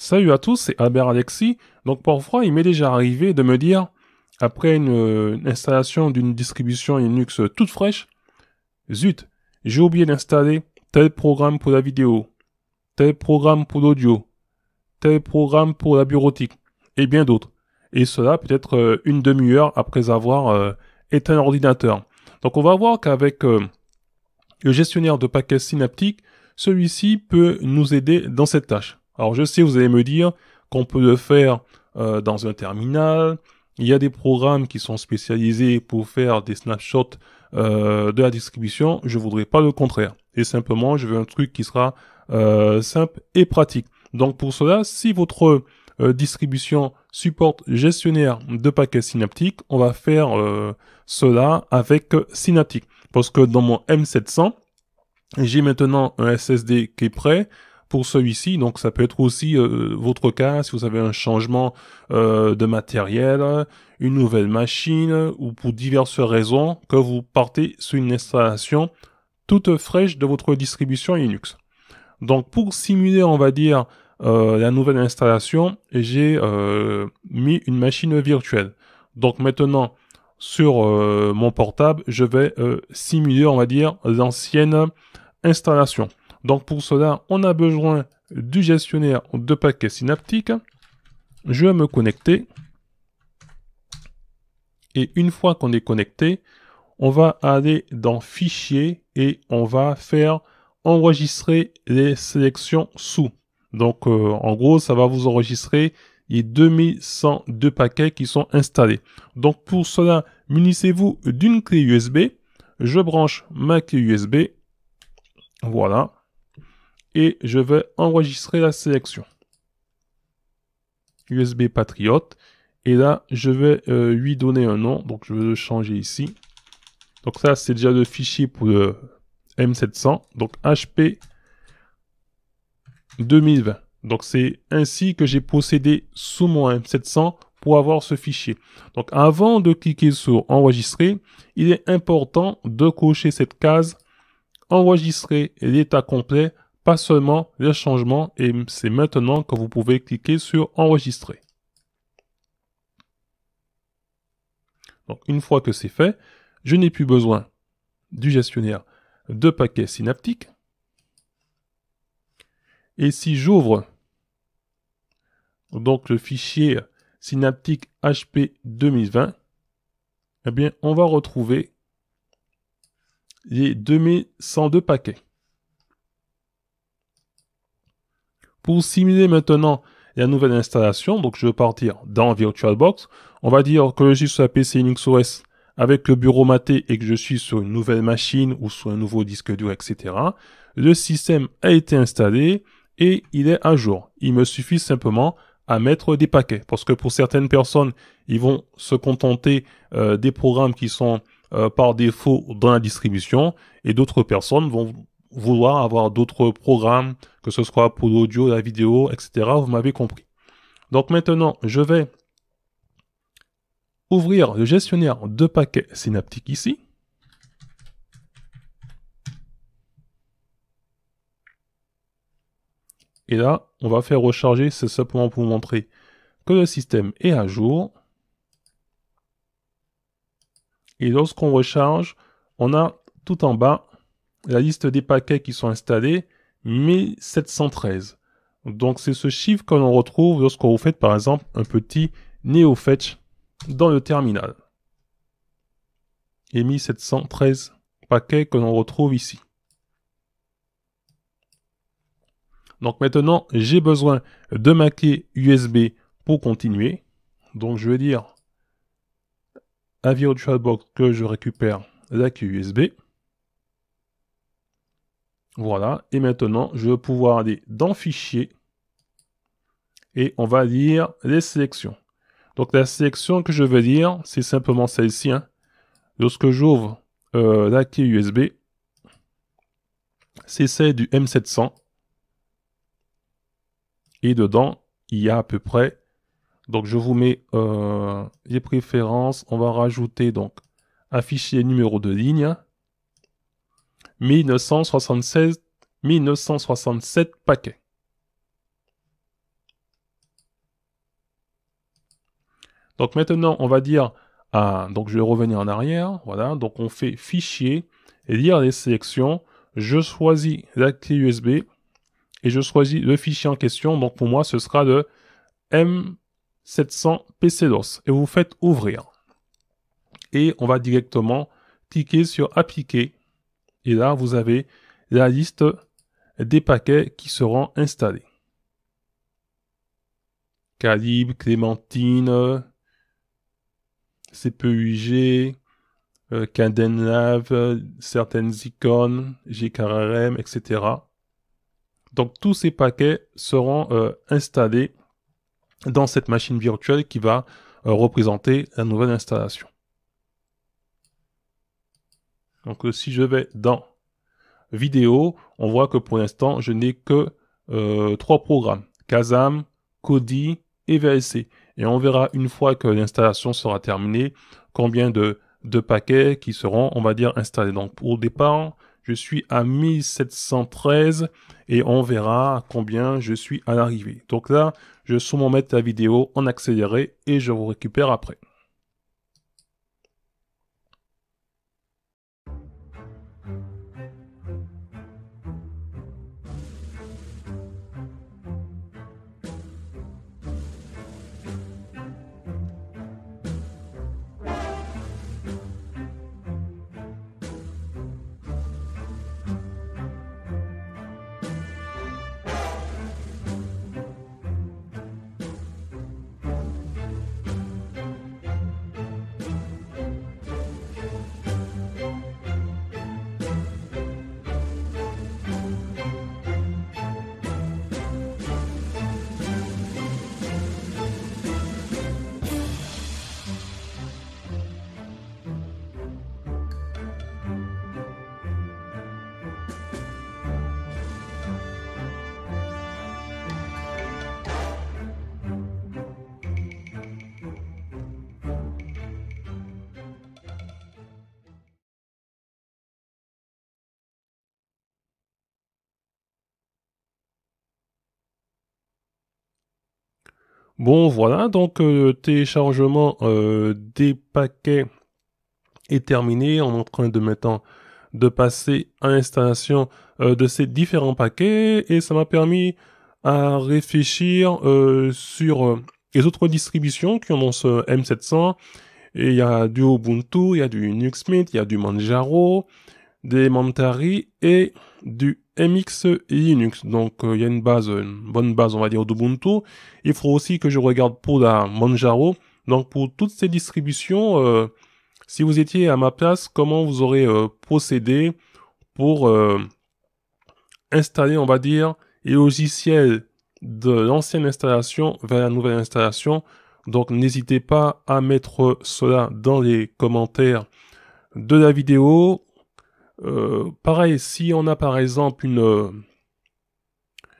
Salut à tous, c'est Albert Alexis. Donc parfois, il m'est déjà arrivé de me dire, après une, euh, installation d'une distribution Linux toute fraîche, zut, j'ai oublié d'installer tel programme pour la vidéo, tel programme pour l'audio, tel programme pour la bureautique, et bien d'autres. Et cela peut-être euh, une demi-heure après avoir euh, éteint l'ordinateur. Donc on va voir qu'avec le gestionnaire de paquets synaptiques, celui-ci peut nous aider dans cette tâche. Alors je sais, vous allez me dire qu'on peut le faire euh, dans un terminal. Il y a des programmes qui sont spécialisés pour faire des snapshots euh, de la distribution. Je voudrais pas le contraire. Et simplement, je veux un truc qui sera euh, simple et pratique. Donc pour cela, si votre distribution supporte gestionnaire de paquets synaptiques, on va faire cela avec Synaptic. Parce que dans mon M700, j'ai maintenant un SSD qui est prêt pour celui-ci. Donc ça peut être aussi euh, votre cas si vous avez un changement euh, de matériel, une nouvelle machine ou pour diverses raisons que vous partez sur une installation toute fraîche de votre distribution Linux. Donc pour simuler, on va dire, euh, la nouvelle installation, j'ai mis une machine virtuelle. Donc maintenant, sur mon portable, je vais simuler, on va dire, l'ancienne installation. Donc pour cela, on a besoin du gestionnaire de paquets synaptiques. Je vais me connecter. Et une fois qu'on est connecté, on va aller dans Fichier et on va faire enregistrer les sélections sous. Donc euh, en gros, ça va vous enregistrer les 2102 paquets qui sont installés. Donc pour cela, munissez-vous d'une clé USB. Je branche ma clé USB. Voilà et je vais enregistrer la sélection. USB Patriot. Et là, je vais euh, lui donner un nom. Donc, je vais le changer ici. Donc, ça, c'est déjà le fichier pour le M700. Donc, HP 2020. Donc, c'est ainsi que j'ai procédé sous mon M700 pour avoir ce fichier. Donc, avant de cliquer sur enregistrer, il est important de cocher cette case enregistrer l'état complet pas seulement les changements et c'est maintenant que vous pouvez cliquer sur enregistrer. Donc une fois que c'est fait, je n'ai plus besoin du gestionnaire de paquets synaptiques. Et si j'ouvre donc le fichier synaptique HP 2020, eh bien on va retrouver les 2102 paquets. Pour simuler maintenant la nouvelle installation, donc je vais partir dans VirtualBox. On va dire que je suis sur la PC Linux OS avec le bureau maté et que je suis sur une nouvelle machine ou sur un nouveau disque dur, etc. Le système a été installé et il est à jour. Il me suffit simplement à mettre des paquets. Parce que pour certaines personnes, ils vont se contenter euh, des programmes qui sont euh, par défaut dans la distribution et d'autres personnes vont vouloir avoir d'autres programmes, que ce soit pour l'audio, la vidéo, etc. Vous m'avez compris. Donc maintenant, je vais ouvrir le gestionnaire de paquets synaptiques ici. Et là, on va faire recharger, c'est simplement pour vous montrer que le système est à jour. Et lorsqu'on recharge, on a tout en bas la liste des paquets qui sont installés, 1713. Donc c'est ce chiffre que l'on retrouve lorsqu'on vous faites par exemple un petit NeoFetch dans le terminal. Et 1713 paquets que l'on retrouve ici. Donc maintenant, j'ai besoin de ma clé USB pour continuer. Donc je vais dire à VirtualBox que je récupère la clé USB. Voilà, et maintenant, je vais pouvoir aller dans Fichier, et on va lire les sélections. Donc la sélection que je veux dire, c'est simplement celle-ci. Hein. Lorsque j'ouvre euh, la clé USB, c'est celle du M700. Et dedans, il y a à peu près... Donc je vous mets euh, les préférences. On va rajouter donc afficher numéro de ligne. Hein. 1976, 1967 paquets. Donc maintenant, on va dire, à, ah, donc je vais revenir en arrière, voilà, donc on fait fichier, et lire les sélections, je choisis la clé USB, et je choisis le fichier en question, donc pour moi ce sera le M700 PC-DOS, et vous faites ouvrir. Et on va directement cliquer sur appliquer, et là vous avez la liste des paquets qui seront installés. Calibre, Clémentine, CPUG, Kdenlive, euh, certaines icônes, GKRM, etc. Donc tous ces paquets seront euh, installés dans cette machine virtuelle qui va euh, représenter la nouvelle installation. Donc euh, si je vais dans vidéo, on voit que pour l'instant, je n'ai que euh, trois programmes. Kazam, Kodi et VLC. Et on verra une fois que l'installation sera terminée, combien de, paquets qui seront, on va dire, installés. Donc pour le départ, je suis à 1713 et on verra combien je suis à l'arrivée. Donc là, je vais sûrement mettre la vidéo en accéléré et je vous récupère après. Bon voilà, donc le euh, téléchargement euh, des paquets est terminé. On est en train de maintenant de passer à l'installation euh, de ces différents paquets et ça m'a permis à réfléchir sur les autres distributions qui ont ce M700. Et il y a du Ubuntu, il y a du Linux Mint, il y a du Manjaro, des Mantari et du MX Linux. Donc euh, il y a une base, une bonne base on va dire d'Ubuntu. Il faut aussi que je regarde pour la Manjaro. Donc pour toutes ces distributions, euh, si vous étiez à ma place, comment vous aurez euh, procédé pour installer, on va dire, les logiciels de l'ancienne installation vers la nouvelle installation. Donc n'hésitez pas à mettre cela dans les commentaires de la vidéo euh, pareil, si on a par exemple euh,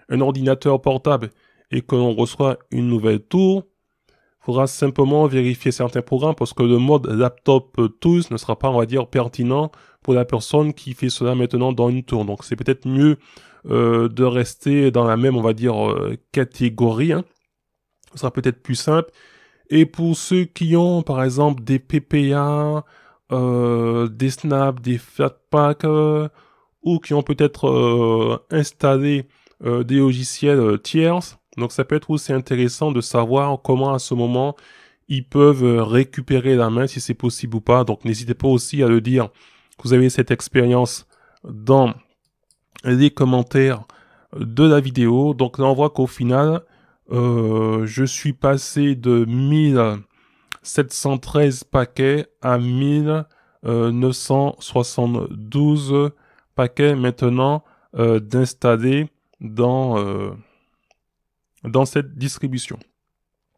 un ordinateur portable et qu'on reçoit une nouvelle tour, il faudra simplement vérifier certains programmes parce que le mode laptop tools ne sera pas, on va dire, pertinent pour la personne qui fait cela maintenant dans une tour. Donc c'est peut-être mieux euh, de rester dans la même, on va dire, catégorie. Hein. Ce sera peut-être plus simple. Et pour ceux qui ont, par exemple, des PPA, euh, des snaps, des flat euh, ou qui ont peut-être euh, installé euh, des logiciels tiers. Donc ça peut être aussi intéressant de savoir comment à ce moment ils peuvent récupérer la main si c'est possible ou pas. Donc n'hésitez pas aussi à le dire que vous avez cette expérience dans les commentaires de la vidéo. Donc là on voit qu'au final je suis passé de 1000 713 paquets à 1972 euh, paquets maintenant euh, d'installer dans, euh, dans cette distribution.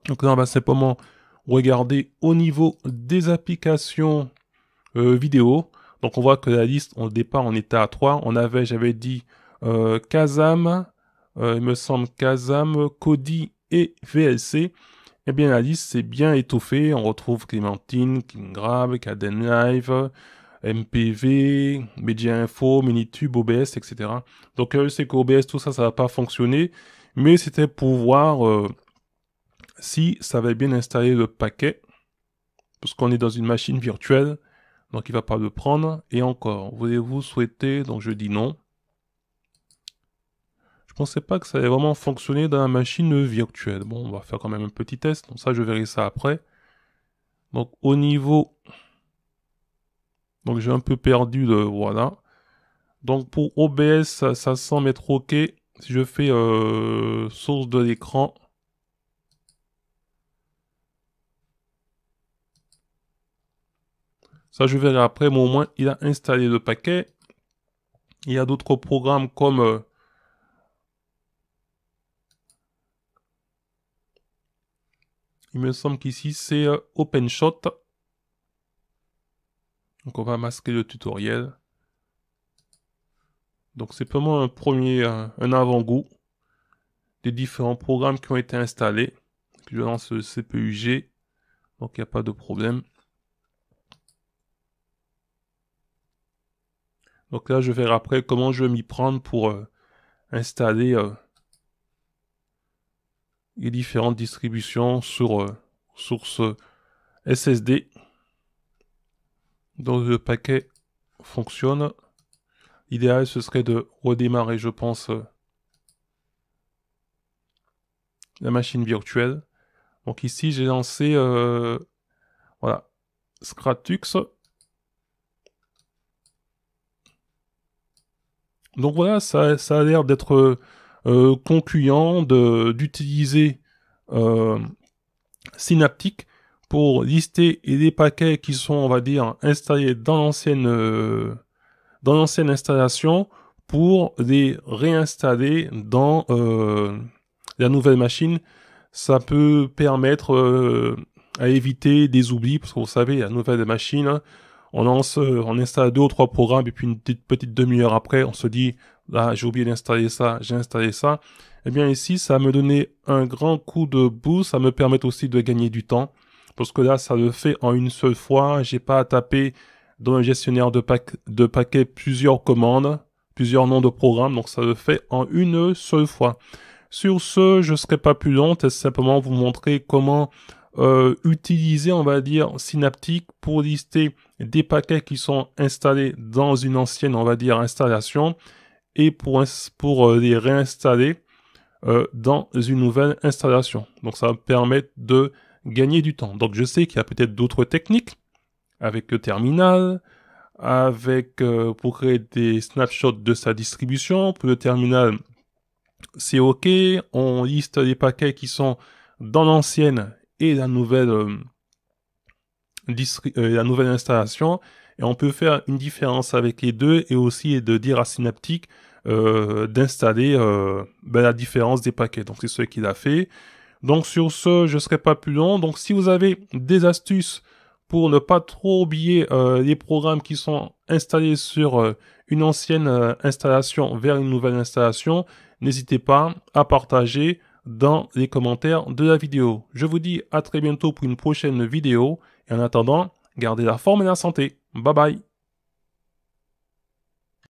Donc là, on va simplement regarder au niveau des applications vidéo. Donc on voit que la liste, au départ, on était à 3. On avait, j'avais dit, Kazam, il me semble Kazam, Kodi et VLC. Eh bien, la liste c'est bien étouffé. On retrouve Clémentine, grab Caden Live, MPV, Media Info, Minitube, OBS, etc. Donc, je euh, sais qu'OBS, tout ça, ça va pas fonctionner. Mais c'était pour voir euh, si ça va bien installer le paquet. Parce qu'on est dans une machine virtuelle. Donc, il va pas le prendre. Et encore, voulez-vous souhaiter Donc, je dis non pensais pas que ça allait vraiment fonctionner dans la machine virtuelle. Bon, on va faire quand même un petit test, donc ça je verrai ça après. Donc au niveau... Donc j'ai un peu perdu le... Voilà. Donc pour OBS, ça, semble être OK. Si je fais euh, source de l'écran... Ça, je verrai après, mais au moins, il a installé le paquet. Il y a d'autres programmes comme euh, Il me semble qu'ici c'est euh, OpenShot. Donc on va masquer le tutoriel. Donc c'est vraiment un premier, euh, un avant-goût des différents programmes qui ont été installés. Je lance le CPUG, donc il n'y a pas de problème. Donc là je verrai après comment je vais m'y prendre pour euh, installer les différentes distributions sur euh, source SSD. Donc le paquet fonctionne. L'idéal ce serait de redémarrer je pense euh, la machine virtuelle. Donc ici j'ai lancé euh, voilà Scratux. Donc voilà, ça, ça a l'air d'être euh, concluant d'utiliser euh, Synaptic pour lister les paquets qui sont, on va dire, installés dans l'ancienne euh, dans l'ancienne installation pour les réinstaller dans euh, la nouvelle machine. Ça peut permettre à éviter des oublis parce que vous savez, la nouvelle machine, hein, on lance, on installe deux ou trois programmes et puis une petite demi-heure après, on se dit, là j'ai oublié d'installer ça, j'ai installé ça, eh bien ici ça me donnait un grand coup de boost, ça me permet aussi de gagner du temps, parce que là ça le fait en une seule fois, j'ai pas à taper dans le gestionnaire de, paquets de paquets plusieurs commandes, plusieurs noms de programmes, donc ça le fait en une seule fois. Sur ce, je ne serai pas plus long, c'est simplement vous montrer comment euh, utiliser, on va dire, Synaptic pour lister des paquets qui sont installés dans une ancienne, on va dire, installation et pour, pour euh, les réinstaller euh, dans une nouvelle installation. Donc ça va permettre de gagner du temps. Donc je sais qu'il y a peut-être d'autres techniques avec le terminal, euh, pour créer des snapshots de sa distribution. Pour le terminal, c'est OK. On liste les paquets qui sont dans l'ancienne et la nouvelle la nouvelle installation. Et on peut faire une différence avec les deux et aussi de dire à Synaptic euh, d'installer euh, ben, la différence des paquets. Donc c'est ce qu'il a fait. Donc sur ce, je ne serai pas plus long. Donc si vous avez des astuces pour ne pas trop oublier euh, les programmes qui sont installés sur une ancienne installation vers une nouvelle installation, n'hésitez pas à partager dans les commentaires de la vidéo. Je vous dis à très bientôt pour une prochaine vidéo et en attendant, gardez la forme et la santé. Bye bye